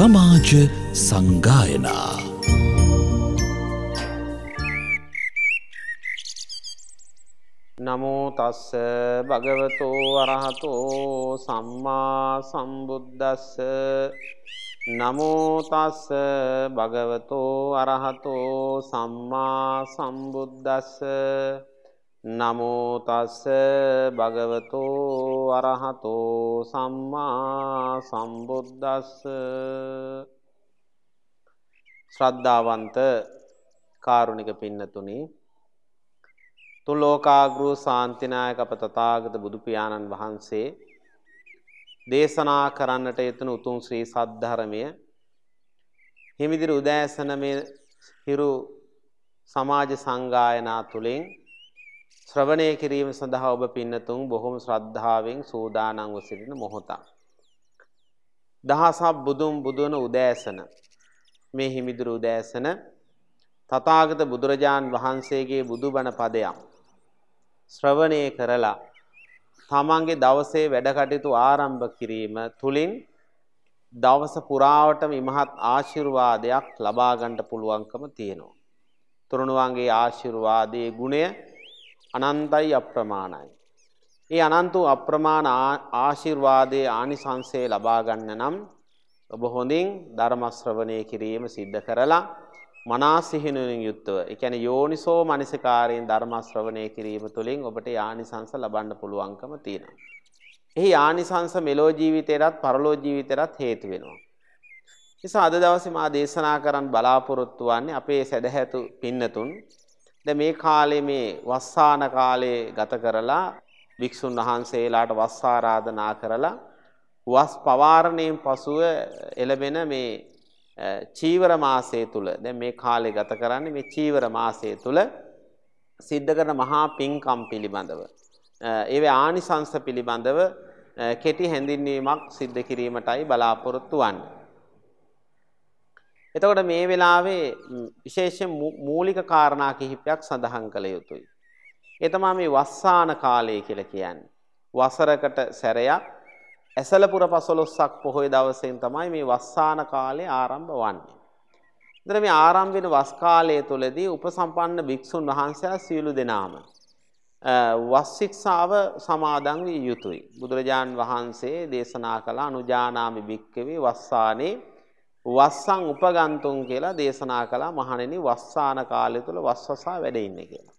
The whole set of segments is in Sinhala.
සමාජ සංගායනා නමෝ තස්ස භගවතෝ අරහතෝ සම්මා සම්බුද්දස්ස නමෝ තස්ස භගවතෝ අරහතෝ සම්මා සම්බුද්දස්ස නමෝ තස්ස භගවතෝ අරහතෝ සම්මා සම්බුද්දස්ස ශ්‍රද්ධාවන්ත කාරුණික පින්නතුනි තුලෝකාග්‍රෝ සාන්තිනායක අපතථාගත බුදු පියාණන් වහන්සේ දේශනා කරන්නට යෙතන උතුම් ශ්‍රී සද්ධර්මය හිමිදිරි උදෑසන මේ හිරු සමාජ සංගායනා තුලින් ශ්‍රවණය කිරීම සඳහා ඔබ පින්නතුන් බොහොම ශ්‍රද්ධාවෙන් සූදානම්ව සිටින මොහොතක්. දහසක් බුදුන් බුදුන උදෑසන මේ හිමිදුරු උදෑසන තථාගත බුදුරජාන් වහන්සේගේ බුදුබණ පදයක් ශ්‍රවණය කරලා තමන්ගේ දවසේ වැඩ කටයුතු ආරම්භ කිරීම තුලින් දවස පුරාවටම ඉමහත් ආශිර්වාදයක් ලබා ගන්න පුළුවන්කම තියෙනවා. තරුණවන්ගේ ආශිර්වාදයේ ගුණය අනන්තයි අප්‍රමාණයි. ඒ අනන්ත අප්‍රමාණ ආශිර්වාදයේ ආනිසංසය ලබා ගන්න නම් ඔබ හොඳින් ධර්ම ශ්‍රවණය කිරීම සිද්ධ කරලා මනාසිහිනුවෙන් යුක්තව, ඒ කියන්නේ යෝනිසෝ මනසිකාරයෙන් ධර්ම ශ්‍රවණය කිරීම තුළින් ඔබට ආනිසංස ලබන්න පුළුවන්කම තියෙනවා. එහි ආනිසංස මෙලෝ ජීවිතේටත් පරලෝ ජීවිතේටත් හේතු වෙනවා. නිසා අද දවසේ මා දේශනා කරන්න බලාපොරොත්තු වන්නේ අපේ සදහැතු පින්නතුන් දැන් මේ කාලේ මේ වස්සාන කාලේ ගත කරලා වික්ෂුන් වහන්සේලාට වස් ආරාධනා කරලා වස් පවාරණයෙන් පසුව එළබෙන මේ චීවර මාසය තුල දැන් මේ කාලේ ගත කරන්නේ මේ චීවර මාසය තුල සිද්ධ කරන මහා පින්කම් පිළිබඳව ඒවේ ආනිසංශ පිළිබඳව කෙටි හැඳින්වීමක් සිද්ධ කිරීමටයි බලාපොරොත්තු වන්නේ එතකොට මේ වෙලාවේ විශේෂයෙන් මූලික කාරණා කිහිපයක් සඳහන් කළ යුතුයි. ඒ තමයි මේ වස්සාන කාලය කියලා කියන්නේ. වසරකට සැරයක් ඇසලපුර පසළොස්සක් පොහොය දවසෙන් තමයි මේ වස්සාන කාලය ආරම්භ වන්නේ. ඉතින් මේ ආරම්භ වෙන වස් කාලය තුලදී උපසම්පන්න භික්ෂුන් වහන්සේලා සියලු දෙනාම වස් ශික්ෂාව සමාදන් විය යුතුයි. බුදුරජාන් වහන්සේ දේශනා කළ අනුජානාමි භික්කවේ වස්සානේ වස්සං උපගන්තුන් කියලා දේශනා කළා මහණෙනි වස්සාන කාලය තුල වස්සසා වැඩ ඉන්නේ කියලා.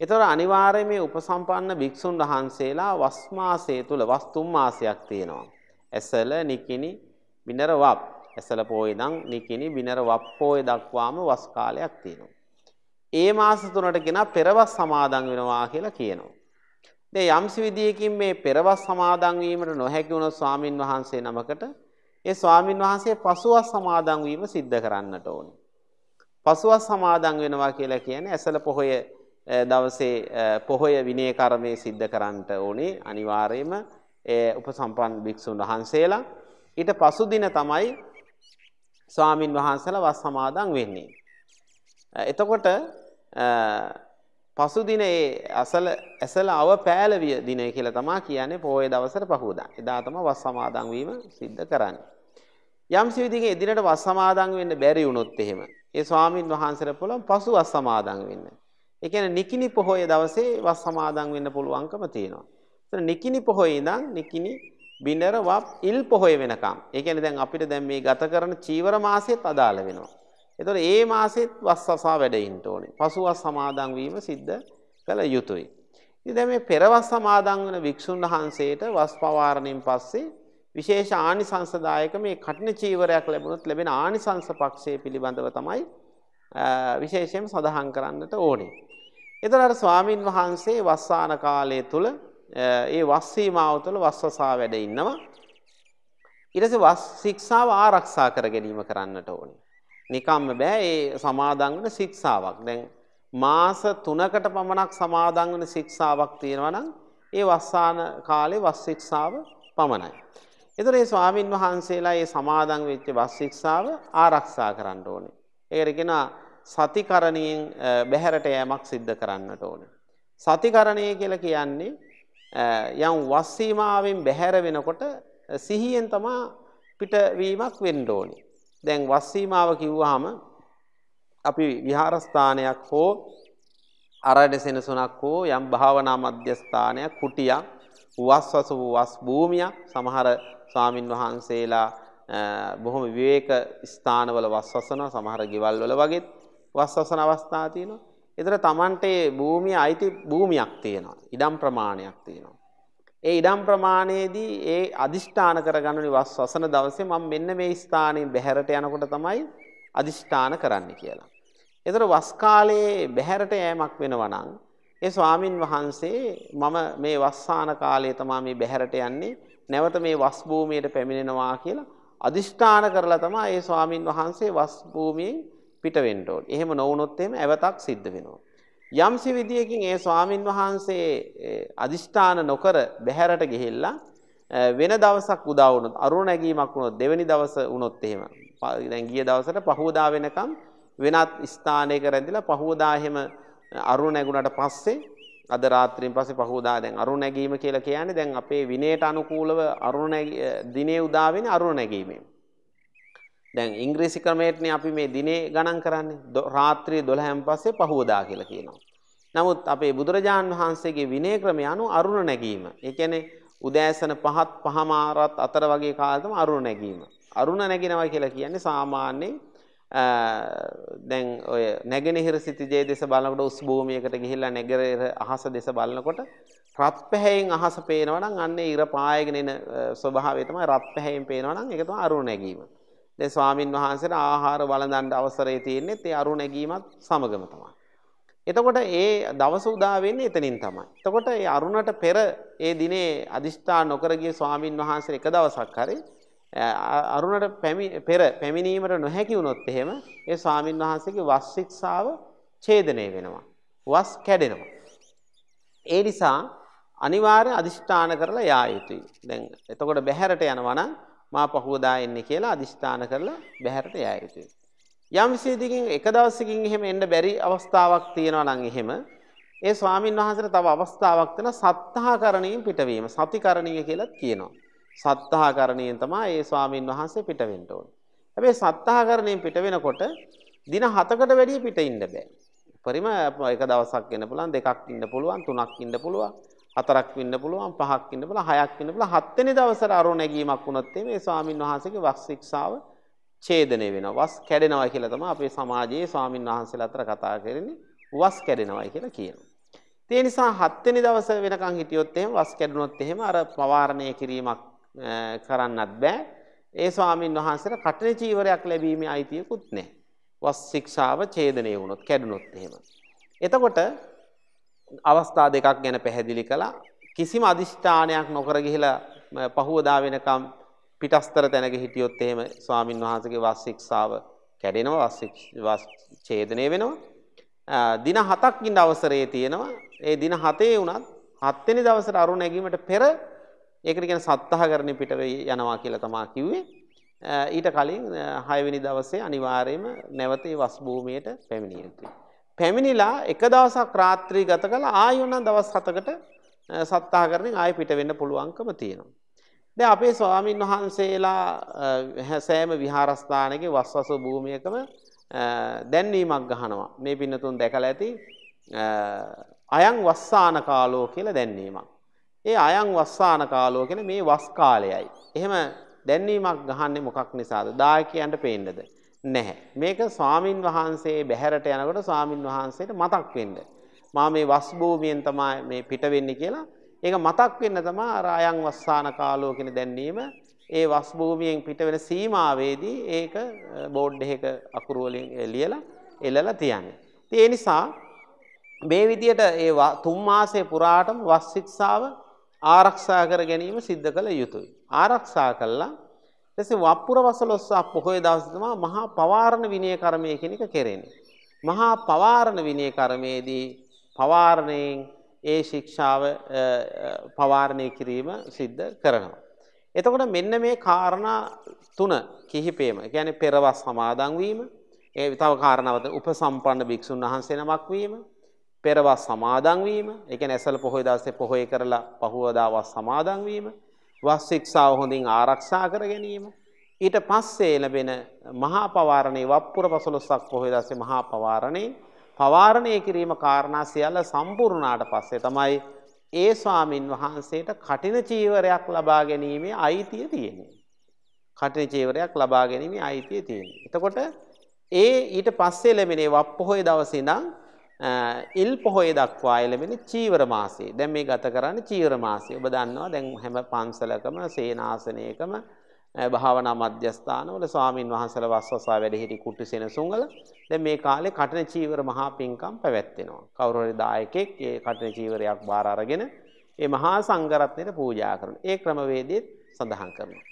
ඒතර අනිවාර්යයෙන් මේ උපසම්පන්න භික්ෂුන් වහන්සේලා වස් මාසයේ තුල වස් තුන් මාසයක් තියෙනවා. ඇසල, නිකිනි, බිනර වප්. ඇසල පොය ඉඳන් නිකිනි, බිනර වප් පොය දක්වාම වස් කාලයක් තියෙනවා. ඒ මාස තුනට කෙනා පෙරවස් සමාදන් වෙනවා කියලා කියනවා. දැන් යම්සි විදියකින් මේ පෙරවස් සමාදන් වීමට නොහැකි වුණ ස්වාමින් වහන්සේ නමකට ඒ ස්වාමින් වහන්සේ පසුවස් සමාදන් වීම සිද්ධ කරන්නට ඕනේ. පසුවස් සමාදන් වෙනවා කියලා කියන්නේ ඇසල පොහොය දවසේ පොහොය විනය කර්මයේ සිද්ධ කරන්නට ඕනේ අනිවාර්යයෙන්ම උපසම්පන්න භික්ෂුන් වහන්සේලා ඊට පසු දින තමයි ස්වාමින් වහන්සේලා වස් සමාදන් වෙන්නේ. එතකොට පසු දින ඒ අසල ඇසල අව පෑලවිය දිනය කියලා තමයි කියන්නේ පොහොය දවසට පහුවදා. එදා තමයි වස් සමාදන් වීම සිද්ධ කරන්නේ. යම්සි විදිහකින් එදිනට වස් සමාදන් වෙන්න බැරි වුණොත් එහෙම ඒ ස්වාමින් වහන්සේට පුළුවන් පසු වස් සමාදන් වෙන්න. ඒ කියන්නේ නිකිනි පොහොය දවසේ වස් සමාදන් වෙන්න පුළුවන්කම තියෙනවා. ඒතර නිකිනි පොහොය ඉඳන් නිකිනි බිනර වප් ඉල් පොහොය වෙනකම්. ඒ කියන්නේ දැන් අපිට දැන් මේ ගත කරන චීවර මාසෙත් අදාළ වෙනවා. ඒතර ඒ මාසෙත් වස් සසා වැඩ ඉන්න ඕනේ. පසු වස් සමාදන් වීම සිද්ධ කළ යුතුයි. ඉතින් දැන් මේ පෙරවස් සමාදන් වෙන වික්ෂුන් වහන්සේට වස් පවාරණයෙන් පස්සේ විශේෂ ආනිසංසදායක මේ කටින චීවරයක් ලැබුණොත් ලැබෙන ආනිසංස පක්ෂය පිළිබඳව තමයි විශේෂයෙන් සඳහන් කරන්නට ඕනේ. එතන අර ස්වාමින් වහන්සේ වස්සාන කාලය තුල ඒ වස් සීමාව තුළ වස්සසා වැඩ ඉන්නවා. ඊට පස්සේ වස් ශික්ෂාව ආරක්ෂා කර ගැනීම කරන්නට ඕනේ. නිකම්ම බෑ ඒ සමාදන් වෙන ශික්ෂාවක්. දැන් මාස 3කට පමණක් සමාදන් වෙන ශික්ෂාවක් තියෙනවා නම් ඒ වස්සාන කාලේ වස් ශික්ෂාව පමණයි. එතකොට මේ ස්වාමින් වහන්සේලා මේ සමාදන් වෙච්ච වස් ශික්ෂාව ආරක්ෂා කරන්න ඕනේ. ඒකට කියනවා සතිකරණයෙන් බැහැරට යෑමක් සිද්ධ කරන්නට ඕනේ. සතිකරණය කියලා කියන්නේ යම් වස් සීමාවෙන් බැහැර වෙනකොට සිහියෙන් තමයි පිටවීමක් වෙන්න ඕනේ. දැන් වස් සීමාව කිව්වහම අපි විහාරස්ථානයක් හෝ අරණ සෙනසුනක් හෝ යම් භාවනා මධ්‍යස්ථානයක් කුටියක් වස් වස වූ වස් භූමියක් සමහර ස්වාමින් වහන්සේලා බොහොම විවේක ස්ථානවල වස් වසනවා සමහර ගෙවල් වල වගේත් වස් වසන අවස්ථා තියෙනවා. ඒතර Tamante භූමිය අයිති භූමියක් තියෙනවා. ඉඩම් ප්‍රමාණයක් තියෙනවා. ඒ ඉඩම් ප්‍රමාණයේදී ඒ අදිෂ්ඨාන කරගන්නුනේ වස් වසන දවසේ මම මෙන්න මේ ස්ථානයෙන් බැහැරට යනකොට තමයි අදිෂ්ඨාන කරන්න කියලා. ඒතර වස් කාලයේ බැහැරට යෑමක් වෙනවා නම් ඒ ස්වාමින් වහන්සේ මම මේ වස්සාන කාලයේ තමයි මේ බැහැරට යන්නේ. නැවත මේ වස් භූමියට පැමිණෙනවා කියලා අදිෂ්ඨාන කරලා තමයි ඒ ස්වාමින් වහන්සේ වස් භූමියෙන් පිට වෙන්න ඕනේ. එහෙම නොවුනොත් එහෙම ඇවතක් සිද්ධ වෙනවා. යම්සි විදියකින් ඒ ස්වාමින් වහන්සේ අදිෂ්ඨාන නොකර බැහැරට ගිහිල්ලා වෙන දවසක් උදා වුණොත් අරුණ නැගීමක් වුණොත් දෙවෙනි දවස වුණොත් එහෙම දැන් ගිය දවසට පහවදා වෙනකම් වෙනත් ස්ථානයක රැඳිලා පහවදා එහෙම අරුණ නැගුණට පස්සේ අද රාත්‍රියෙන් පස්සේ පහුවදා දැන් අරුණ නැගීම කියලා කියන්නේ දැන් අපේ විනයට අනුකූලව අරුණ දිනේ උදා වෙන්නේ අරුණ නැගීමෙන්. දැන් ඉංග්‍රීසි ක්‍රමයටනේ අපි මේ දිනේ ගණන් කරන්නේ. රාත්‍රියේ 12න් පස්සේ පහුවදා කියලා කියනවා. නමුත් අපේ බුදුරජාන් වහන්සේගේ විනය ක්‍රමය අනුව අරුණ නැගීම. ඒ කියන්නේ උදෑසන පහත් පහමාරත් අතර වගේ කාලෙතම අරුණ නැගීම. අරුණ නැගිනවා කියලා කියන්නේ සාමාන්‍යයෙන් දැන් ඔය නැගෙනහිර සිතිජේ දෙස බලනකොට උස් භූමියකට ගිහිල්ලා නැගෙනහිර අහස දෙස බලනකොට රත්පැහැයෙන් අහස පේනවනම් අන්නේ ඉර පායගෙන එන ස්වභාවය තමයි රත්පැහැයෙන් පේනවනම් ඒක තමයි අරුණ නැගීම. දැන් ස්වාමින් වහන්සේට ආහාර වළඳන්න අවසරය තියෙන්නේ ඒ අරුණ නැගීමත් සමගම තමයි. එතකොට ඒ දවස උදා වෙන්නේ එතනින් තමයි. එතකොට ඒ අරුණට පෙර ඒ දිනේ අදිෂ්ඨාන නොකර ගිය ස්වාමින් වහන්සේ එක දවසක් හරි අරුණට පෙර පැමිණීමට නොහැකි වුණොත් එහෙම ඒ ස්වාමින් වහන්සේගේ වස් ශික්ෂාව ඡේදනය වෙනවා. වස් කැඩෙනවා. ඒ නිසා අනිවාර්ය අදිෂ්ඨාන කරලා යා යුතුයි. දැන් එතකොට බහැරට යනවා නම් මා පහුවදා එන්නේ කියලා අදිෂ්ඨාන කරලා බහැරට යා යුතුයි. යම් විශේෂයකින් එක දවසකින් එහෙම එන්න බැරි අවස්ථාවක් තියෙනවා නම් එහෙම ඒ ස්වාමින් වහන්සේට තව අවස්ථාවක් තියෙන සත්‍තාකරණයෙන් පිටවීම සතිකරණීය කියලා කියනවා. සත්තාහකරණයෙන් තමයි ඒ ස්වාමින් වහන්සේ පිට වෙන්න ඕනේ. හැබැයි සත්තාහකරණයෙන් පිට වෙනකොට දින 7කට වැඩිය පිට ඉන්න බෑ. පරිම එක දවසක් ඉන්න පුළුවන්, දෙකක් ඉන්න පුළුවන්, තුනක් ඉන්න පුළුවන්, හතරක් ඉන්න පුළුවන්, පහක් ඉන්න පුළුවන්, හයක් ඉන්න පුළුවන්. හත් වෙනි දවසට අරෝ නැගීමක් වුණොත් මේ ස්වාමින් වහන්සේගේ වස් ශික්ෂාව ඡේදනය වෙනවා. වස් කැඩෙනවා කියලා තමයි අපේ සමාජයේ ස්වාමින් වහන්සේලා අතර කතා කරන්නේ. වස් කැඩෙනවායි කියලා කියනවා. ඒ නිසා හත් වෙනි දවස වෙනකන් හිටියොත් එහෙම වස් කැඩුනොත් එහෙම අර පවාරණය කිරීමක් කරන්නත් බෑ. ඒ ස්වාමීන් වහන්සේට කටන චීවරයක් ලැබීමේ අයිතියකුත් නැහැ. වස් ශික්ෂාව ඡේදනය වුණොත් කැඩුනොත් එහෙම. එතකොට අවස්ථා දෙකක් ගැන පැහැදිලි කළා. කිසිම අදිෂ්ඨානයක් නොකර ගිහිලා පහුවදා වෙනකම් පිටස්තර තැනක හිටියොත් එහෙම ස්වාමින් වහන්සේගේ වස් ශික්ෂාව කැඩෙනවා වස් ඡේදනය වෙනවා. දින 7ක් ඉඳ අවසරයේ තියෙනවා. ඒ දින 7 ඒ උනත් 7 වෙනි දවසට අරුණ නැගීමට පෙර ඒකට කියන සත්තහ කරණ පිටර යනවා කියලා තමා කිව්වේ. ඊට කලින් 6 වෙනි දවසේ අනිවාර්යයෙන්ම නැවත ඒ වස් භූමියට පැමිණිය යුතුයි. පැමිණිලා එක දවසක් රාත්‍රී ගත කළා ආයෙත් දවස් 7කට සත්තහ කරණින් ආයෙ පිට වෙන්න පුළුවන්කම තියෙනවා. දැන් අපේ ස්වාමින් වහන්සේලා සෑම විහාරස්ථානයේ වස්වස භූමියකම දැන්වීමක් ගහනවා. මේ පින්නතුන් දැකලා ඇති අයන් වස්සාන කාලෝ කියලා දැන්වීමක්. ඒ අයං වස්සාන කාලෝ කියන මේ වස් කාලයයි. එහෙම දැන්වීමක් ගහන්නේ මොකක් නිසාද? දායකයන්ට පේන්නද? නැහැ. මේක ස්වාමින් වහන්සේ බැහැරට යනකොට ස්වාමින් වහන්සේට මතක් වෙන්න. මා මේ වස් භූමියෙන් තමයි මේ පිට වෙන්නේ කියලා ඒක මතක් වෙන්න තමයි අර අයං වස්සාන කාලෝ කියන දැන්වීම ඒ වස් භූමියෙන් පිට වෙන සීමාවේදී ඒක බෝඩ් එකක අකුරු වලින් ලියලා එළලා තියන්නේ. ඒ නිසා මේ විදියට ඒ තුන් මාසයේ පුරාටම වස් ශික්ෂාව ආරක්ෂා කර ගැනීම සිද්ධ කළ යුතුයි. ආරක්ෂා කළා ඊටසේ වප්පුර වසලොස්සා පොහොය දවසේ තමයි මහා පවාරණ විනය කර්මය කියන එක කෙරෙන්නේ. මහා පවාරණ විනය කර්මයේදී පවාරණයෙන් ඒ ශික්ෂාව පවාරණය කිරීම සිද්ධ කරනවා. එතකොට මෙන්න මේ කාරණා තුන කිහිපේම කියන්නේ පෙරවස් සමාදන් වීම, ඒ තව කාරණාවත උපසම්පන්න භික්ෂුන් වහන්සේ නමක් වීම, පෙරවා සමාදන් වීම, ඒ කියන්නේ ඇසල පොහොය දවසේ පොහොය කරලා පහුවදාවා සමාදන් වීම, වස් ශික්ෂාව හොඳින් ආරක්ෂා කර ගැනීම, ඊට පස්සේ ලැබෙන මහා පවාරණේ වප්පුර පසළොස්වක පොහොය දවසේ මහා පවාරණේ පවාරණය කිරීම කාරණා සියල්ල සම්පූර්ණාට පස්සේ තමයි ඒ ස්වාමින් වහන්සේට කටින චීවරයක් ලබා ගැනීමේ අයිතිය තියෙනවා. කටින චීවරයක් ලබා ගැනීමේ අයිතිය තියෙනවා. එතකොට ඒ ඊට පස්සේ ලැබෙනේ වප්පොහොය දවසේ ඉඳන් ඉල් පොහොය දක්වා එළඹෙන චීවර මාසයේ. දැන් මේ ගත කරන්නේ චීවර මාසයේ. ඔබ දන්නවා දැන් හැම පන්සලකම සේනාසනයකම භාවනා මධ්‍යස්ථානවල ස්වාමින් වහන්සේලා වස්වසා වැඩ සිටි කුටි සෙනසුන්වල දැන් මේ කාලේ කටන චීවර මහා පින්කම් පැවැත්වෙනවා. කවුරු හරි දායකෙක් ඒ කටන චීවරයක් බාර අරගෙන ඒ මහා සංඝරත්නයට පූජා කරනවා. ඒ ක්‍රමවේදයේ සඳහන් කරනවා.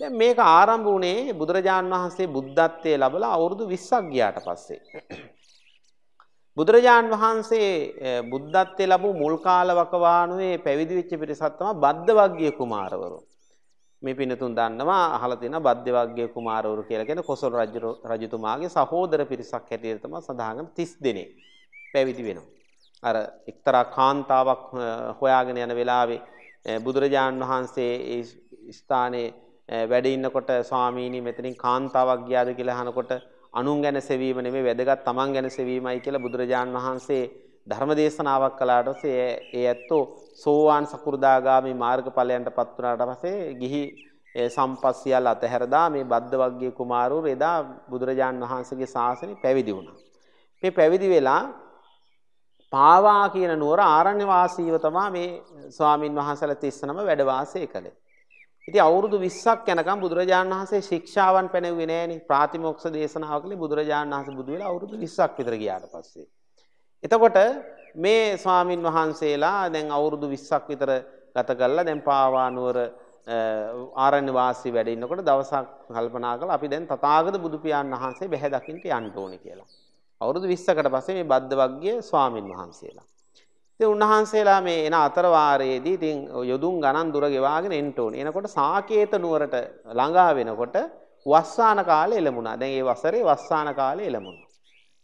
දැන් මේක ආරම්භ වුණේ බුදුරජාන් වහන්සේ බුද්ධත්වයේ ලැබලා අවුරුදු 20ක් ගියාට පස්සේ. බුදුරජාන් වහන්සේ බුද්ධත්වයේ ලැබූ මුල් කාල වකවානුවේ පැවිදි වෙච්ච පිරිසක් තමයි බද්දවග්ගිය කුමාරවරු. මේ පින්නතුන් දන්නවා අහලා තියෙන බද්දවග්ගිය කුමාරවරු කියලා කියන කොසල් රජතුමාගේ සහෝදර පිරිසක් හැටියට තමයි සඳහන් 30 දෙනෙක් පැවිදි වෙනවා. අර එක්තරා කාන්තාවක් හොයාගෙන යන වෙලාවේ බුදුරජාන් වහන්සේ ඒ ස්ථානයේ වැඩ ඉන්නකොට ස්වාමීනි මෙතනින් කාන්තාවක් ගියාද කියලා අහනකොට අනුන් ගැන සෙවීම නෙමෙයි වැදගත් තමන් ගැන සෙවීමයි කියලා බුදුරජාන් වහන්සේ ධර්ම දේශනාවක් කළාට පස්සේ ඒ ඇත්තෝ සෝවාන් සකු르දාගාමි මාර්ගඵලයන්ටපත් වුණාට පස්සේ ගිහි සම්පස්සියල් අතහැරදා මේ බද්ද වර්ගයේ කුමාරවරු එදා බුදුරජාන් වහන්සේගේ ශාසනය පැවිදි වුණා. මේ පැවිදි වෙලා පාවා කියන නුවර ආරණ්‍ය වාසීව තමයි මේ ස්වාමින් වහන්සේලා 39 වැඩ වාසය කළේ. ඉතින් අවුරුදු 20ක් යනකම් බුදුරජාණන් වහන්සේ ශික්ෂාවන් පැනෙව්වේ නෑනේ. ප්‍රාතිමෝක්ෂ දේශනාව කළේ බුදුරජාණන් වහන්සේ බුදු වෙලා අවුරුදු 20ක් විතර ගියාට පස්සේ. එතකොට මේ ස්වාමින් වහන්සේලා දැන් අවුරුදු 20ක් විතර ගත කළා. දැන් පාවානුවර ආරණ්‍ය වාසී වැඩ ඉන්නකොට දවසක් කල්පනා කළා අපි දැන් තථාගත බුදු පියාණන් වහන්සේ බැහැ දකින්න යන්න ඕනේ කියලා. අවුරුදු 20කට පස්සේ මේ බද්දවග්ගිය ස්වාමින් වහන්සේලා ඉතින් උන්වහන්සේලා මේ එන අතරවාරයේදී ඉතින් යොදුන් ගණන් දුර ගෙවාගෙන එන්න ඕනේ. එනකොට සාකේත නුවරට ළඟා වෙනකොට වස්සාන කාලේ එළමුණා. දැන් ඒ වසරේ වස්සාන කාලේ එළමුණා.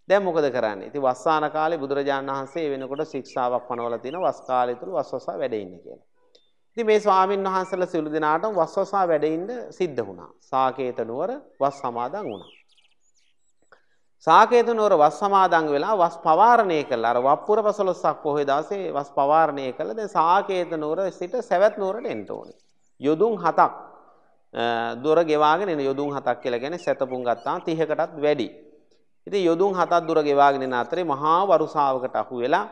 දැන් මොකද කරන්නේ? ඉතින් වස්සාන කාලේ බුදුරජාණන් වහන්සේ වෙනකොට ශික්ෂාවක් පනවලා තිනවා වස් කාලය තුල වස්වසා වැඩ ඉන්න කියලා. ඉතින් මේ ස්වාමින් වහන්සේලා සිළු දිනාටම වස්වසා වැඩ ඉන්න සිද්ධ වුණා. සාකේත නුවර වස් සමාදන් වුණා. සාකේතුනවර වස් සමාදන් වෙලා වස් පවාරණය කළා. අර වප්පුර 15ක් පොහේ දවසේ වස් පවාරණය කළා. දැන් සාකේතුනවර සිට සවැත් නුවරට එන්න ඕනේ. යොදුන් හතක් දොර ගෙවාගෙන එන යොදුන් හතක් කියලා කියන්නේ සැතපුම් ගත්තා 30කටත් වැඩි. ඉතින් යොදුන් හතක් දුර ගෙවාගෙන එන අතරේ මහා වරුසාවකට අහු වෙලා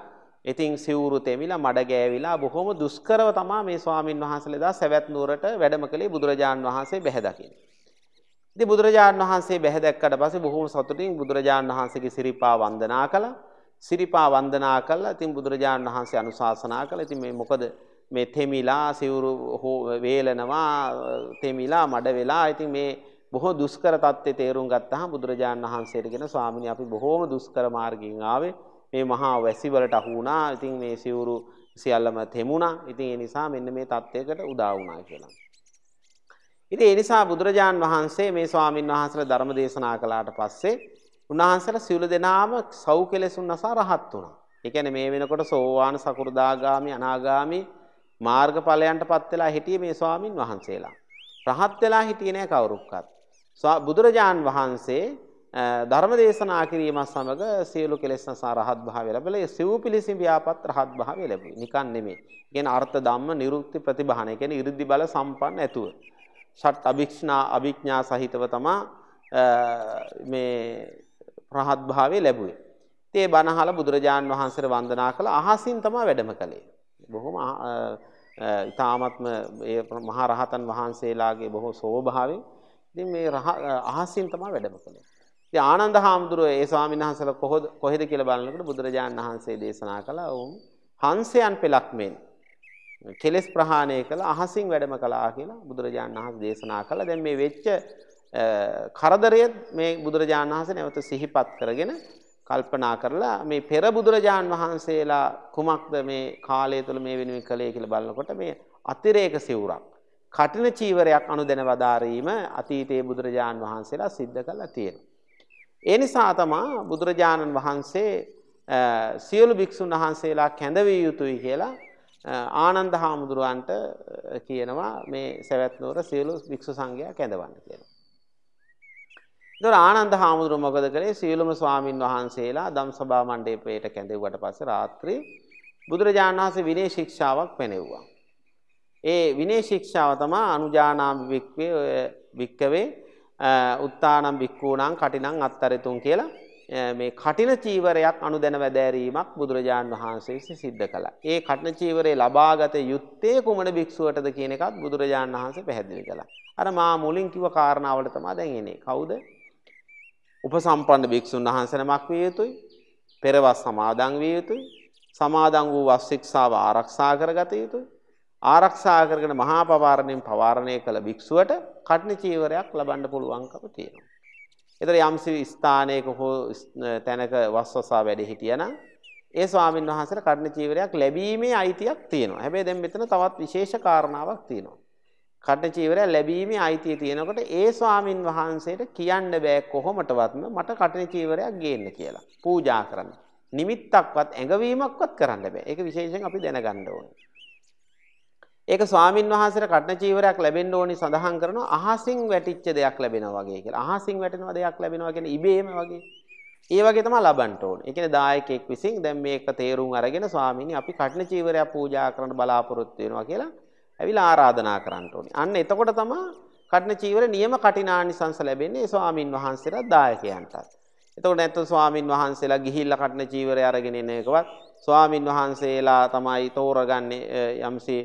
ඉතින් සිවුරු තෙමිලා මඩ ගෑවිලා බොහොම දුෂ්කරව තමයි මේ ස්වාමින් වහන්සේලා සවැත් නුවරට වැඩම කළේ බුදුරජාන් වහන්සේ බැහැ දකින්නේ. ඉති බුදුරජාණන් වහන්සේ බැහැදැක්කට පස්සේ බොහෝම සතුටින් බුදුරජාණන් වහන්සේගේ සිරිපා වන්දනා කළා. සිරිපා වන්දනා කළා. ඉතින් බුදුරජාණන් වහන්සේ අනුශාසනා කළා. ඉතින් මේ මොකද මේ තෙමිලා සිවුරු වේලනවා තෙමිලා මඩ වෙලා ඉතින් මේ බොහෝ දුෂ්කර தත්ත්වේ තේරුම් ගත්තාම බුදුරජාණන් වහන්සේටගෙන ස්වාමිනී අපි බොහෝම දුෂ්කර මාර්ගයෙන් ආවේ මේ මහා වැසි වලට අහු වුණා. ඉතින් මේ සිවුරු සියල්ලම තෙමුණා. ඉතින් ඒ නිසා මෙන්න මේ தත්ත්වයකට උදා වුණා කියලා. ඉතින් ඒ නිසා බුදුරජාන් වහන්සේ මේ ස්වාමින් වහන්සේලා ධර්ම දේශනා කළාට පස්සේ උන්වහන්සේලා සියලු දෙනාම සව් කෙලෙසුන් අසා රහත් වුණා. ඒ කියන්නේ මේ වෙනකොට සෝවාන සකු르දාගාමි අනාගාමි මාර්ගඵලයන්ටපත් වෙලා හිටියේ මේ ස්වාමින් වහන්සේලා. රහත් වෙලා හිටියේ නෑ කවුරුක්වත්. බුදුරජාන් වහන්සේ ධර්ම දේශනා කිරීම සමග සියලු කෙලෙස් නසා රහත් භාවය ලැබලා ඒ සිව් පිළිසින් ව්‍යාපත් රහත් භාවය ලැබුවේ. නිකන් නෙමෙයි. කියන්නේ අර්ථ ධම්ම නිරුක්ති ප්‍රතිභාන. කියන්නේ 이르දි බල සම්පන්න ඇතුව. ෂට් අභික්ෂණා අභිඥා සහිතව තමා මේ රහත් භාවය ලැබුවේ. තේ බණහල බුදුරජාන් වහන්සේට වන්දනා කළ අහසින් තමයි වැඩම කළේ. බොහොම ඉතාමත්ම ඒ මහා රහතන් වහන්සේලාගේ බොහෝ සෝභාවයෙන් ඉතින් මේ අහසින් තමයි වැඩම කළේ. ඉතින් ආනන්ද හාමුදුරුවෝ ඒ ස්වාමීන් වහන්සේලා කොහොද කොහෙද කියලා බලනකොට බුදුරජාන් වහන්සේ දේශනා කළා වුන් හංසයන් පෙලක් මෙන් කෙලස් ප්‍රහාණය කළා අහසින් වැඩම කළා කියලා බුදුරජාණන් වහන්සේ දේශනා කළා. දැන් මේ වෙච්ච කරදරය මේ බුදුරජාණන් වහන්සේ නැවත සිහිපත් කරගෙන කල්පනා කරලා මේ පෙර බුදුරජාණන් වහන්සේලා කුමක්ද මේ කාලය තුළ මේ වෙනුවෙන් කළේ කියලා බලනකොට මේ අතිරේක සිවුරක් කටින චීවරයක් අනුදැන වදාරීම අතීතයේ බුදුරජාණන් වහන්සේලා සිද්ධ කළා තියෙනවා. ඒ නිසා තමයි බුදුරජාණන් වහන්සේ සියලු භික්ෂුන් වහන්සේලා කැඳවිය යුතුයි කියලා ආනන්ද හාමුදුරුවන්ට කියනවා මේ සවැත් නුවර සියලු භික්ෂු සංඝයා කැඳවන්න කියලා. ඒතර ආනන්ද හාමුදුරුව මොකද කළේ? සියලුම ස්වාමින් වහන්සේලා ධම්සභා මණ්ඩපයට කැඳෙව්වට පස්සේ රාත්‍රී බුදුරජාණන් වහන්සේ විනය ශික්ෂාවක් පෙනෙව්වා. ඒ විනය ශික්ෂාව තමයි අනුජානාම් වික්කවේ වික්කවේ උත්තානම් වික්කූණං කටිනම් අත්තරිතුන් කියලා මේ කටින චීවරයක් අනුදැන වැදෑරීමක් බුදුරජාන් වහන්සේ සිද්ධ කළා. ඒ කටින චීවරේ ලබාගත යුත්තේ කුමන භික්ෂුවටද කියන එකත් බුදුරජාන් වහන්සේ පැහැදිලි කළා. අර මා මුලින් කිව්ව කාරණාවල තමයි දැන් එන්නේ. කවුද? උපසම්පන්න භික්ෂුන් වහන්සේ නමක් විය යුතුයි. පෙරවස් සමාදන් විය යුතුයි. සමාදන් වූ වස් ශික්ෂාව ආරක්ෂා කරගත යුතුයි. ආරක්ෂා කරගෙන මහා පවාරණයෙන් පවාරණය කළ භික්ෂුවට කටින චීවරයක් ලබන්න පුළුවන්කම තියෙනවා. එතකොට යම්සි ස්ථානයක හෝ තැනක වස්වසා වැඩ හිටියනම් ඒ ස්වාමීන් වහන්සේට කඩන චීවරයක් ලැබීමේ අයිතියක් තියෙනවා. හැබැයි දැන් මෙතන තවත් විශේෂ කාරණාවක් තියෙනවා. කඩන චීවරය ලැබීමේ අයිතිය තියෙනකොට ඒ ස්වාමින් වහන්සේට කියන්න බෑ කොහොමටවත්ම මට කඩන චීවරයක් ගේන්න කියලා. පූජා කරන්න. නිමිත්තක්වත් ඇඟවීමක්වත් කරන්න බෑ. ඒක විශේෂයෙන් අපි දැනගන්න ඕනේ. ඒක ස්වාමින් වහන්සේට කටන චීවරයක් ලැබෙන්න ඕනි සඳහන් කරනවා අහසින් වැටිච්ච දෙයක් ලැබෙනවා වගේ කියලා. අහසින් වැටෙනවා දෙයක් ලැබෙනවා කියන්නේ ඉබේම වගේ. ඒ වගේ තමයි ලබන්න ඕනේ. ඒ කියන්නේ දායකයෙක් විසින් දැන් මේක තේරුම් අරගෙන ස්වාමීනි අපි කටන චීවරයක් පූජා කරන්න බලාපොරොත්තු වෙනවා කියලා ඇවිල්ලා ආරාධනා කරන්න ඕනේ. අන්න එතකොට තමයි කටන චීවර නියම කටිනානිසංස ලැබෙන්නේ ස්වාමින් වහන්සේලා දායකයන්ටත්. එතකොට නැත්නම් ස්වාමින් වහන්සේලා ගිහිල්ලා කටන චීවරය අරගෙන එන එකවත් ස්වාමින් වහන්සේලා තමයි තෝරගන්නේ යම්සේ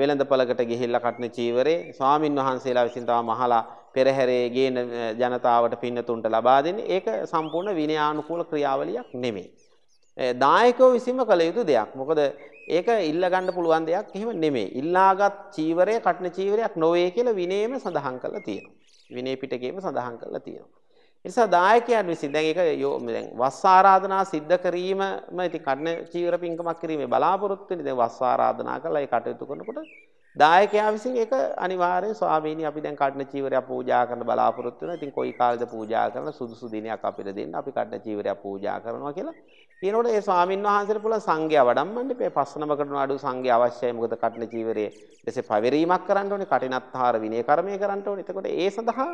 වෙළඳපළකට ගිහිල්ලා කටන චීවරේ ස්වාමින් වහන්සේලා විසින් තම මහලා පෙරහැරේ ගේන ජනතාවට පින්නතුන්ට ලබා දෙන්නේ ඒක සම්පූර්ණ විනයානුකූල ක්‍රියාවලියක් නෙමෙයි. දායකයෝ විසින්ම කළ යුතු දෙයක්. මොකද ඒක ඉල්ලා ගන්න පුළුවන් දෙයක් එහෙම නෙමෙයි. ඉල්ලාගත් චීවරය කටන චීවරයක් නොවේ කියලා විනයෙම සඳහන් කරලා තියෙනවා. විනය පිටකයේම සඳහන් කරලා තියෙනවා. නිසා දායකයන් විසින් දැන් ඒක දැන් වස් ආරාධනා සිද්ධ කිරීමම ඉතින් කර්ණ චීවර පින්කමක් කිරීමේ බලාපොරොත්තු වෙන්නේ දැන් වස් ආරාධනා කළා ඒ කටයුතු කරනකොට දායකයා විසින් ඒක අනිවාර්යෙන් ස්වාමීනි අපි දැන් කර්ණ චීවරය පූජා කරන්න බලාපොරොත්තු වෙනවා. ඉතින් කොයි කාලෙද පූජා කරන සුදුසු දිනයක් අපිට දෙන්න අපි කර්ණ චීවරය පූජා කරනවා කියලා කියනකොට ඒ ස්වාමීන් වහන්සේට පුළුවන් සංඝයා වඩම්මන්න ඉපේ පස්සනමකට නඩු සංඝයා අවශ්‍යයි මොකද කටින චීවරයේ එසේ පවරීමක් කරන්න ඕනේ කටිනත්හාර විනය කර්මය කරන්න ඕනේ එතකොට ඒ සඳහා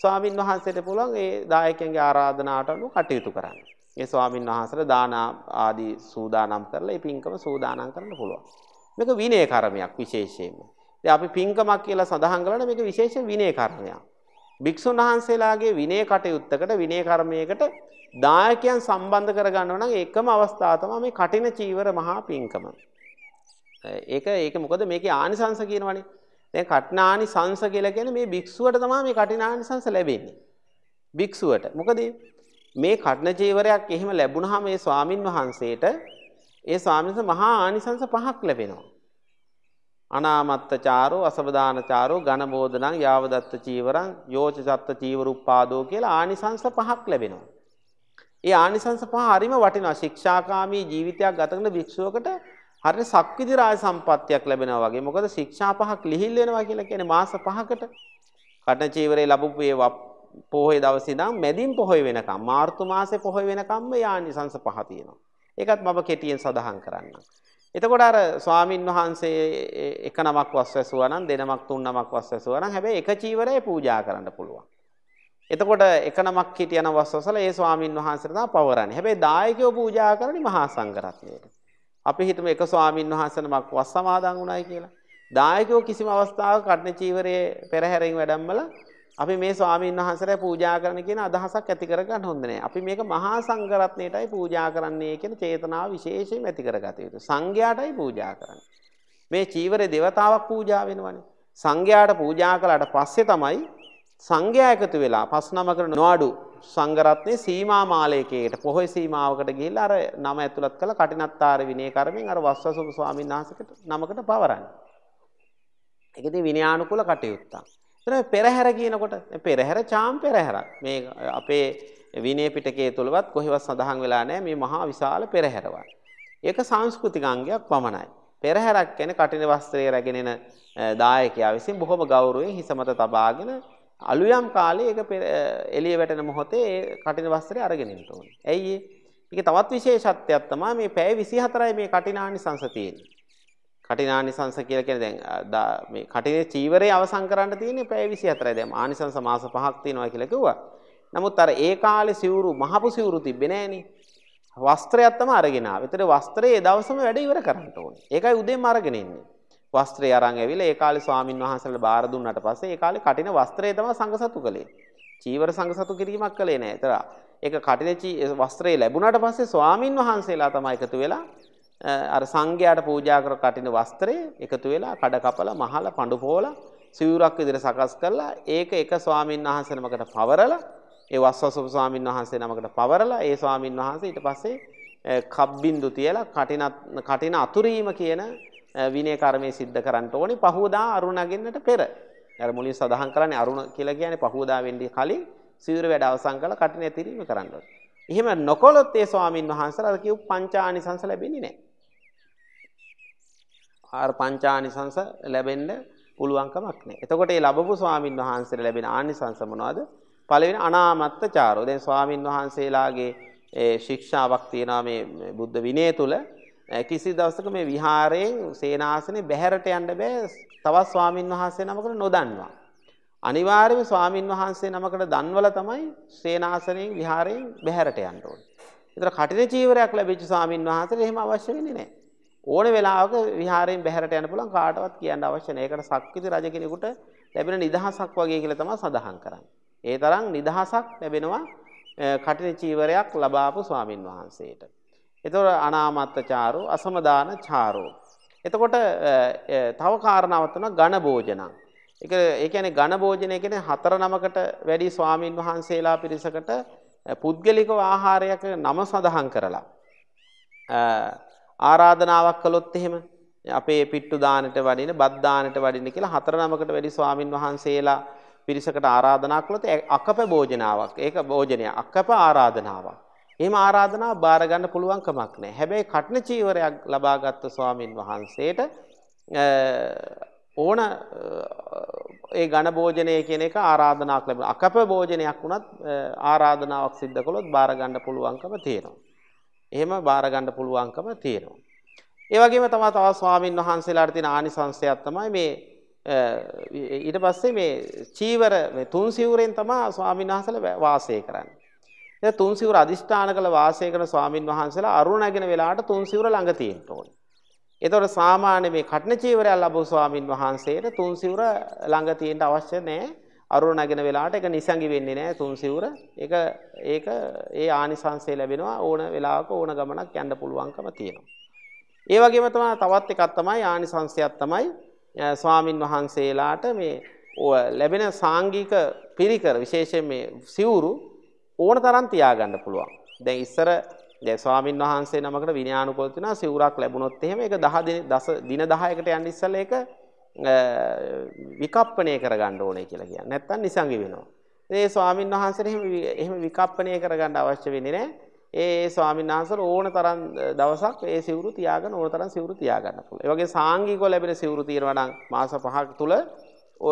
ස්වාමින් වහන්සේට පුළුවන් ඒ දායකයන්ගේ ආරාධනාවට අනුව කටයුතු කරන්න. ඒ ස්වාමින් වහන්සේට දාන ආදී සූදානම් කරලා ඒ පින්කම සූදානම් කරන්න පුළුවන්. මේක විනය කර්මයක් විශේෂයෙන්ම. ඉතින් අපි පින්කමක් කියලා සඳහන් කරන මේක විශේෂ විනය කර්මයක්. භික්ෂුන් වහන්සේලාගේ විනය කටයුත්තකට විනය කර්මයකට දායකයන් සම්බන්ධ කරගන්නව නම් එකම අවස්ථාව තමයි මේ කටින චීවර මහා පින්කම. ඒක ඒක මොකද මේකේ ආනිසංස කියනවනේ දැන් කටනානි සංස කියලා කියන්නේ මේ භික්ෂුවට තමයි මේ කටනානි සංස ලැබෙන්නේ. භික්ෂුවට. මොකද මේ කටන චීවරයක් එහෙම ලැබුණාම මේ ස්වාමින් වහන්සේට ඒ ස්වාමින්ස මහා ආනිසංස පහක් ලැබෙනවා. අනාමත්ත චාරෝ අසවදාන චාරෝ ඝනබෝධනං යාවදත්ත චීවරං යෝච සත්ත චීවරුප්පාදෝ කියලා ආනිසංස පහක් ලැබෙනවා. ඒ ආනිසංස පහ හරිම වටිනවා. ශික්ෂාකාමී ජීවිතයක් ගත කරන භික්ෂුවකට හරියට සක්විති රාජ සම්පත්තියක් ලැබෙනවා වගේ. මොකද ශික්ෂා පහක් ලිහිල් වෙනවා කියලා කියන්නේ මාස පහකට. කටන චීවරේ ලැබුපු ඒ පොහොය දවසේ ඉඳන් මැදින් පොහොය වෙනකම් මාර්තු මාසේ පොහොය වෙනකම්ම යානිසංස පහ තියෙනවා. ඒකත් මම කෙටියෙන් සඳහන් කරන්නම්. එතකොට අර ස්වාමින් වහන්සේ එක නමක් වස් වැසුවා නම් දෙනමක් තුන් නමක් වස් වැසුවා නම් හැබැයි එක චීවරය පූජා කරන්න පුළුවන්. එතකොට එක නමක් හිටියන වස් වසල ඒ ස්වාමින් වහන්සේට තමයි පවරන්නේ. හැබැයි දායකයෝ පූජා කරන්නේ මහා සංඝරත්නයට. අපි හිතමු එක ස්වාමින් වහන්සේ නමක් වස් සමාදන් වුණායි කියලා. දායකයෝ කිසිම අවස්ථාවක කඩන චීවරයේ පෙරහැරින් වැඩම්වල අපි මේ ස්වාමීන් වහන්සේලා පූජා කරන කියන අදහසක් ඇති කරගන්න හොඳ නෑ. අපි මේක මහා සංඝරත්නයටයි පූජා කරන්නේ කියන චේතනාව විශේෂයෙන් ඇති කරගත යුතුයි. සංඝයාටයි පූජා කරන්නේ. මේ චීවරේ దేవතාවක් පූජා වෙනවනේ. සංඝයාට පූජා කළාට පස්සේ තමයි සංඝයා එකතු වෙලා පස් නමකට නොඅඩු සංගරත්නය සීමා මාලයකයට පොහොය සීමාවකට ගිහිල්ලා අර නම ඇතුළත් කළ කටිනත්තාර විනය කරමින් අර වස්සසුබ ස්වාමීන් වහන්සේට නමකට පවරන්නේ. ඒක ඉතින් විනයානුකූල කටයුත්තක්. එතන පෙරහැර කියනකොට පෙරහැර චාම් පෙරහැරක්. මේ අපේ විනය පිටකයේ තුලවත් කොහෙවත් සඳහන් වෙලා නැහැ මේ මහා විශාල පෙරහැරවල්. ඒක සංස්කෘතික අංගයක් පමණයි. පෙරහැරක් කියන්නේ කටින වස්ත්‍රයේ රැගෙන දායකයා විසින් බොහොම ගෞරවයෙන් හිස මත තබාගෙන අලුයම් කාලේ ඒක එළිය වැටෙන මොහොතේ කටින වස්ත්‍රය අරගෙන ඉන්න ඕනේ. ඇයි ඒ? ඒක තවත් විශේෂත්වයක් තමයි මේ පැය 24යි මේ කටිනානිසංස තියෙන්නේ. කටිනානිසංස කියලා කියන්නේ දැන් මේ කටිනේ චීවරේ අවසන් කරන්න තියෙන්නේ පැය 24යි. දැන් ආනිසංස මාස පහක් තියෙනවා කියලා කිව්වා. නමුත් අර ඒ කාලේ සිවුරු මහපු සිවුරු තිබ්බේ නෑනේ. වස්ත්‍රයක් තමයි අරගෙන ආවේ. ඒතර වස්ත්‍රයේ දවසම වැඩ ඉවර කරන්න ඕනේ. ඒකයි උදේම අරගෙන ඉන්නේ. වස්ත්‍රය අරන් ඇවිල්ලා ඒ කාලේ ස්වාමින් වහන්සේලා බාර දුන්නාට පස්සේ ඒ කාලේ කටින වස්ත්‍රය තමයි සංඝසතු කළේ. චීවර සංඝසතු කිරීමක් කළේ නෑ. ඒතර ඒක කටින වස්ත්‍රය ලැබුණාට පස්සේ ස්වාමින් වහන්සේලා තමයි එකතු වෙලා අර සංඝයාට පූජා කර කටින වස්ත්‍රය එකතු වෙලා කඩ කපලා මහලා පඳු පොවලා සිවුරක් විදිහට සකස් කරලා ඒක එක ස්වාමීන් වහන්සේ නමකට පවරලා ඒ වස්සසොබ ස්වාමීන් වහන්සේ නමකට පවරලා ඒ ස්වාමීන් වහන්සේ ඊට පස්සේ කබ්බින්දු තියලා කටින කටින අතුරීම කියන විනය කර්මය සිද්ධ කරන්න ඕනේ පහවදා අරුණ නගින්නට පෙර. අර මුලින් සඳහන් කරන්නේ අරුණ කියලා කියන්නේ පහවදා වෙන්නේ කලින් සිවුර වැඩ අවසන් කරලා කටින ඇතිරීම කරන්න ඕනේ. එහෙම නොකොලොත් ඒ ස්වාමින් වහන්සේලා අර කියු පංචානිසංස ලැබෙන්නේ නැහැ. ආර පංචානිසංස ලැබෙන්න පුළුවන්කමක් නැහැ. එතකොට මේ ලැබපු ස්වාමින් වහන්සේට ලැබෙන ආනිසංස මොනවද? පළවෙනි අනාමත්ත චාරෝ. දැන් ස්වාමින් වහන්සේලාගේ ඒ ශික්ෂාවක් තියෙනවා මේ බුද්ධ විනය තුල කිසි දවසක මේ විහාරයෙන් සේනාසනේ බැහැරට යන්න බෑ තවත් ස්වාමින් වහන්සේ නමකට නොදන්වා. අනිවාර්යයෙන්ම ස්වාමින් වහන්සේ නමකට දන්වල තමයි සේනාසනෙන් විහාරයෙන් බැහැරට යන්න ඕනේ. ඒතර කටින චීවරයක් ලැබිච්ච ස්වාමින් වහන්සේට එහෙම අවශ්‍ය වෙන්නේ නැහැ. ඕන වෙලාවක විහාරයෙන් බැහැරට යන්න පුළුවන් කාටවත් කියන්න අවශ්‍ය නැහැ. ඒකට සක්විති රජ කෙනෙකුට ලැබෙන නිදහසක් වගේ කියලා තමයි සඳහන් කරන්නේ. ඒ තරම් නිදහසක් ලැබෙනවා කටින චීවරයක් ලබාපු ස්වාමින් වහන්සේට. එතකොට අනාමත්ත චාරු අසමදාන චාරෝ. එතකොට තව කාරණාවක් තමයි ඝන භෝජනං. ඒක ඒ කියන්නේ ඝන භෝජනය කියන්නේ හතර නමකට වැඩි ස්වාමින් වහන්සේලා පිරිසකට පුද්ගලිකව ආහාරයක නම සඳහන් කරලා ආරාධනාවක් කළොත් එහෙම අපේ පිට්ටු දානට වඩින බත් දානට වඩින කියලා හතර නමකට වැඩි ස්වාමින් වහන්සේලා පිරිසකට ආරාධනා කළොත් අකප භෝජනාවක්. ඒක භෝජනය අකප ආරාධනාවක්. එහෙම ආරාධනාව බාර ගන්න පුළුවන් කමක් නැහැ. හැබැයි කටන චීවරයක් ලබාගත් ස්වාමින් වහන්සේට ඕන ඒ ඝන භෝජනය කියන එක ආරාධනාවක් ලැබුණා. අකප භෝජනයක් වුණත් ආරාධනාවක් සිද්ධ කළොත් බාර ගන්න පුළුවන්කම තියෙනවා. එහෙම බාර ගන්න පුළුවන්කම තියෙනවා. ඒ වගේම තමයි තව ස්වාමින් වහන්සේලාට තියෙන ආනිසංශයක් තමයි මේ ඊට පස්සේ මේ චීවර මේ තුන් සිවුරෙන් තමයි ස්වාමීන් වහන්සේලා වාසය කරන්නේ. ඉතින් තුන් සිවුර අදිෂ්ඨාන කළ වාසය කරන ස්වාමින් වහන්සේලා අරුණ නැගෙන වෙලාවට තුන් සිවුර ළඟ තියෙන්න ඕනේ. එතකොට සාමාන්‍ය මේ කටන චීවරය ලැබූ ස්වාමින් වහන්සේට තුන් සිවුර ළඟ තියෙන්න අවශ්‍ය නැහැ. අරුණ නැගෙන වෙලාවට ඒක නිසඟි වෙන්නේ නැහැ තුන් සිවුර. ඒක ඒක ඒ ආනිසංසය ලැබෙනවා ඕන වෙලාවක ඕන ගමනක් යන්න පුළුවන්කම තියෙනවා. ඒ වගේම තමයි තවත් එකක් තමයි ආනිසංසයක් තමයි ස්වාමින් වහන්සේලාට මේ ලැබෙන සාංගික පිරිකර විශේෂයෙන් මේ සිවුරු ඕන තරම් තියාගන්න පුළුවන්. දැන් ඉස්සර දැන් ස්වාමින් වහන්සේ නමකට විනයානුකූල තුනා සිවුරක් ලැබුණොත් එහෙම ඒක 10 දින 10 දින 10කට යන්න ඉස්සෙල්ලා ඒක විකප්පණය කරගන්න ඕනේ කියලා කියන්නේ. නැත්තම් නිසංගි වෙනවා. ඒ ස්වාමින් වහන්සේට එහෙම එහෙම විකප්පණය කරගන්න අවශ්‍ය වෙන්නේ නැහැ. ඒ ස්වාමීන් වහන්සේ ඕන තරම් දවසක් ඒ සිවුරු තියාගෙන ඕන තරම් සිවුරු තියාගන්න පුළුවන්. ඒ වගේ සාංගිකව ලැබෙන සිවුරු තියෙනවා නම් මාස 5ක් තුල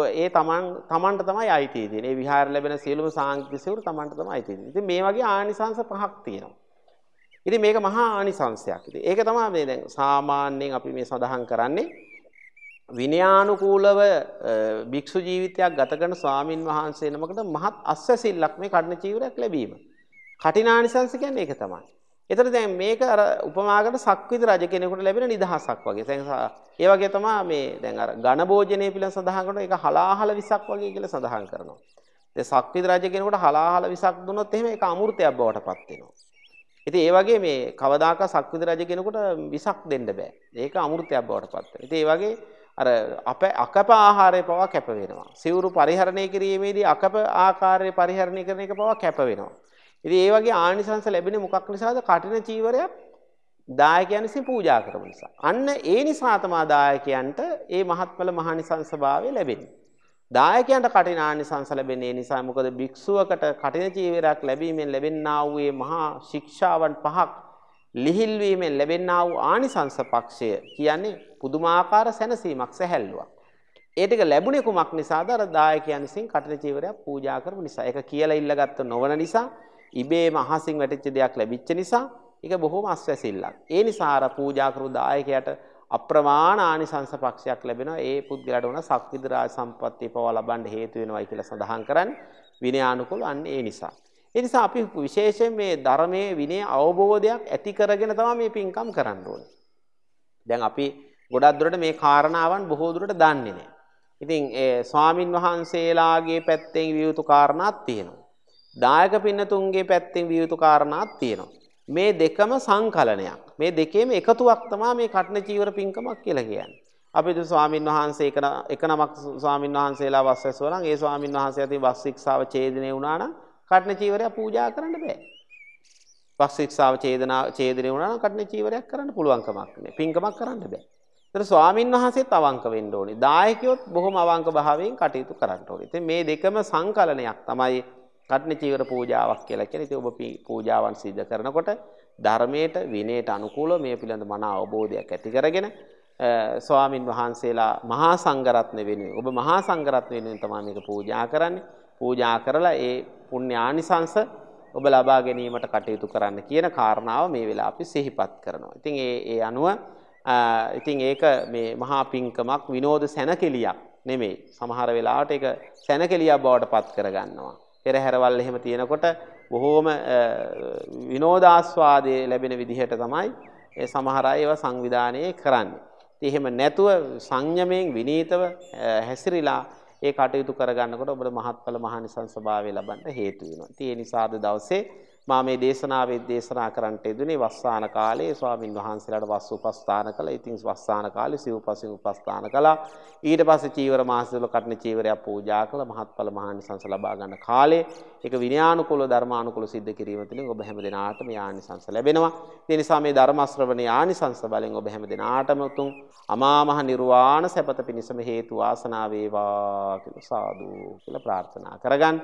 ඒ තමන් තමන්ට තමයි අයිති තියෙන්නේ. ඒ විහාර ලැබෙන සියලුම සාංගික සිවුරු තමන්ට තමයි අයිති තියෙන්නේ. ඉතින් මේ වගේ ආනිසංස පහක් තියෙනවා. ඉතින් මේක මහා ආනිසංසයක්. ඉතින් ඒක තමයි මේ දැන් සාමාන්‍යයෙන් අපි මේ සඳහන් කරන්නේ විනයානුකූලව භික්ෂු ජීවිතයක් ගත කරන ස්වාමින් වහන්සේ නමකට මහත් අස්වැසිල්ලක් මේ කඩන චීවරයක් ලැබීම. කටිනානිසංස කියන්නේ ඒක තමයි. එතර දැන් මේක අර උපමාකට සක්විති රජ කෙනෙකුට ලැබෙන නිදහසක් වගේ. දැන් ඒ වගේ තමයි මේ දැන් අර ඝන භෝජනය පිළිබඳ සඳහන් කරන එක හලාහල විසක් වගේ කියලා සඳහන් කරනවා. දැන් සක්විති රජ කෙනෙකුට හලාහල විසක් දුන්නොත් එහෙම ඒක අමෘතයක් බවට පත් වෙනවා. ඉතින් ඒ වගේ මේ කවදාකවත් සක්විති රජ කෙනෙකුට විසක් දෙන්න බෑ. ඒක අමෘතයක් බවට පත් වෙනවා. ඉතින් ඒ වගේ අර අප අකප ආහාරය පවා කැප වෙනවා. සිවුරු පරිහරණය කිරීමේදී අකප ආකාරය පරිහරණය කරන එක පවා කැප වෙනවා. ඉතින් ඒ වගේ ආනිසංස ලැබෙන්නේ මොකක් නිසාද? කටින චීවරයක් දායකයන් විසින් පූජා කරන නිසා. අන්න ඒ නිසා තමයි දායකයන්ට මේ මහත්ඵල මහානිසංස භාවය ලැබෙන්නේ. දායකයන්ට කටින ආනිසංස ලැබෙන්නේ නිසා මොකද භික්ෂුවකට කටින චීවරයක් ලැබීමෙන් ලැබෙනා වූ මහා ශික්ෂාවන් පහක් ලිහිල් වීමෙන් ලැබෙනා වූ ආනිසංස පක්ෂය කියන්නේ පුදුමාකාර සැනසීමක් සැහැල්ලුවක්. ඒ ටික ලැබුණේ කුමක් නිසාද? අර දායකයන් විසින් කටින චීවරයක් පූජා කරපු නිසා. ඒක කියලා ඉල්ලගත්ත නොවන නිසා ඉබේම අහසින් වැටිච්ච දෙයක් ලැබිච්ච නිසා ඒක බොහොම අස්වැසිල්ලක්. ඒ නිසා අර පූජා කරු දායකයාට අප්‍රමාණ ආනිසංස පක්ෂයක් ලැබෙනවා. ඒ පුද්ගලයාට උන සක්විති රාජ සම්පත්තිය පවා ලබන්න හේතු වෙනවයි කියලා සඳහන් කරන්නේ විනයානුකූල අන්න ඒ නිසා. ඒ නිසා අපි විශේෂයෙන් මේ ධර්මයේ විනය අවබෝධයක් ඇති කරගෙන තමයි මේ පින්කම් කරන්න ඕනේ. දැන් අපි ගොඩක් දුරට මේ කාරණාවන් බොහෝ දුරට දන්නේ නැහැ. ඉතින් ඒ ස්වාමින් වහන්සේලාගේ පැත්තෙන් විවුතු කාරණාත් තියෙනවා. දායක පින්නතුන්ගේ පැත්තෙන් විය යුතු කාරණාත් තියෙනවා. මේ දෙකම සංකලනයක්. මේ දෙකේම එකතුවක් තමයි මේ කටන චීවර පින්කමක් කියලා කියන්නේ. අපි දු ස්වාමින් වහන්සේ එක එක නමක් ස්වාමින් වහන්සේලා වස් ඇසුවා නම් ඒ ස්වාමින් වහන්සේ අතින් වස් ශික්ෂාව ඡේදනය වුණා නම් කටන චීවරය පූජා කරන්න බෑ. වස් ශික්ෂාව ඡේදනා ඡේදනය වුණා නම් කටන චීවරයක් කරන්න පුළුවන් කමක් නෑ. පින්කමක් කරන්න බෑ. ඒතර ස්වාමින් වහන්සේත් අවංක වෙන්න ඕනේ. දායකයොත් බොහොම අවංක භාවයෙන් කටයුතු කරන්න ඕනේ. ඉතින් මේ දෙකම සංකලනයක් තමයි කටන චීවර පූජාවක් කියලා කියන ඉතින් ඔබ පූජාවන් සිද්ධ කරනකොට ධර්මයට විනයට අනුකූලව මේ පිළිබඳ මන අවබෝධයක් ඇති කරගෙන ස්වාමින් වහන්සේලා මහා සංඝරත්න වෙනුවෙන් ඔබ මහා සංඝරත්න වෙනුවෙන් තමයි මේක පූජා කරන්නේ පූජා කරලා ඒ පුණ්‍ය ආනිසංස ඔබ ලබා ගැනීමට කටයුතු කරන්න කියන කාරණාව මේ වෙලාව අපි සිහිපත් කරනවා. ඉතින් ඒ ඒ අනුව ඉතින් ඒක මේ මහා පිංකමක් විනෝද සැනකෙලියක් නෙමෙයි. සමහර වෙලාවට ඒක සැනකෙලියක් බවට පත් කරගන්නවා. පෙරහැරවල් එහෙම තියෙනකොට බොහෝම විනෝදාස්වාදයේ ලැබෙන විදිහට තමයි ඒ සමහර අය ඒවා සංවිධානයේ කරන්නේ. ඉතින් එහෙම නැතුව සංයමයෙන් විනීතව හැසිරීලා ඒ කටයුතු කරගන්නකොට ඔබට මහත්ඵල මහානිසංස භාවය ලබන්න හේතු වෙනවා. ඉතින් ඒ නිසාද දවසේ මා මේ දේශනාවේ දේශනා කරන්නට යෙදුනේ වස්සාන කාලේ ස්වාමින් වහන්සේලාට වස් උපස්ථාන කළා. ඉතින් වස්සාන කාලේ සිව්පසින් උපස්ථාන කළා. ඊට පස්සේ චීවර මාසවල කටන චීවරයක් පූජා කළා. මහත්ඵල මහානිසංස ලබා ගන්න කාලේ ඒක විනයානුකූල ධර්මානුකූල සිද්ධ කිරීම තුළින් ඔබ හැම දිනාටම ආනිසංස ලැබෙනවා. ඒ නිසා මේ ධර්ම ශ්‍රවණේ ආනිසංස බලෙන් ඔබ හැම දිනාටම උතුම් අමා මහ නිර්වාණ සැපත පිණිසම හේතු වාසනා වේවා කියලා සාදු කියලා ප්‍රාර්ථනා කරගන්න.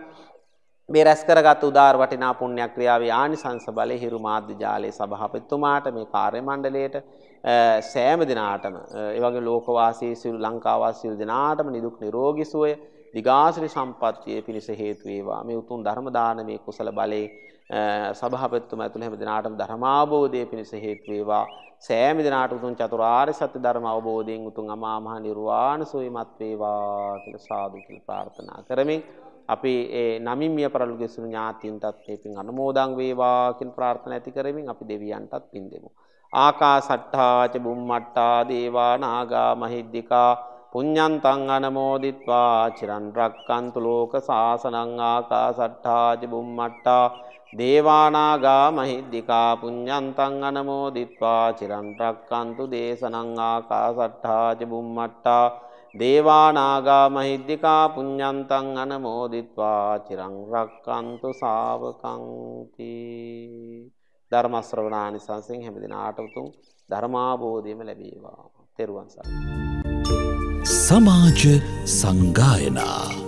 මේ රැස් කරගත් උදාර වටිනා පුණ්‍ය ක්‍රියාවේ ආනිසංස බලය හිරු මාධ්‍ය ජාලයේ සභාපතිතුමාට මේ කාර්ය මණ්ඩලයට සෑම දිනාටම ඒ වගේ ලෝකවාසී සියලු ලංකාවාසී සියලු දිනාටම නිදුක් නිරෝගී සුවය දිගාසිරි සම්පන්නිය පිණිස හේතු වේවා මේ උතුම් ධර්ම දානමේ කුසල බලේ සභාපතිතුමා ඇතුළු හැම දිනාටම ධර්මාභෝධය පිණිස හේතු වේවා සෑම දිනාට උතුම් චතුරාර්ය සත්‍ය ධර්ම අවබෝධයෙන් උතුම් අමා මහ නිර්වාණ සුවයමත් වේවා කියලා සාදු කියලා ප්‍රාර්ථනා කරමින් අපි ඒ නමින් මිය පරලෝකයේ සිටින ඥාතීන්ටත් මේ පින් අනුමෝදන් වේවා කියන ප්‍රාර්ථනා ඇති කරමින් අපි දෙවියන්ටත් පින් දෙමු. ආකාසට්ඨා ච බුම්මට්ඨා දේවා නාග මහිද්దికා පුඤ්ඤන්තං අනමෝදිත්වා චිරන් රක්칸තු ලෝක සාසනං ආකාසට්ඨා ච බුම්මට්ඨා දේවානාගා මහිද්దికා පුඤ්ඤන්තං අනමෝදිත්වා චිරන් රක්칸තු දේශනං ආකාසට්ඨා ච බුම්මට්ඨා දේවානාගා මහිද්దికා පුඤ්ඤන්තං අනමෝදිත්වා චිරං රක්칸තු ශාවකංති ධර්ම ශ්‍රවණානි සංසෙන් හැම දිනාට උතුම් ධර්මාභෝධයම ලැබේවා තෙරුවන් සරණයි සමාජ සංගායනා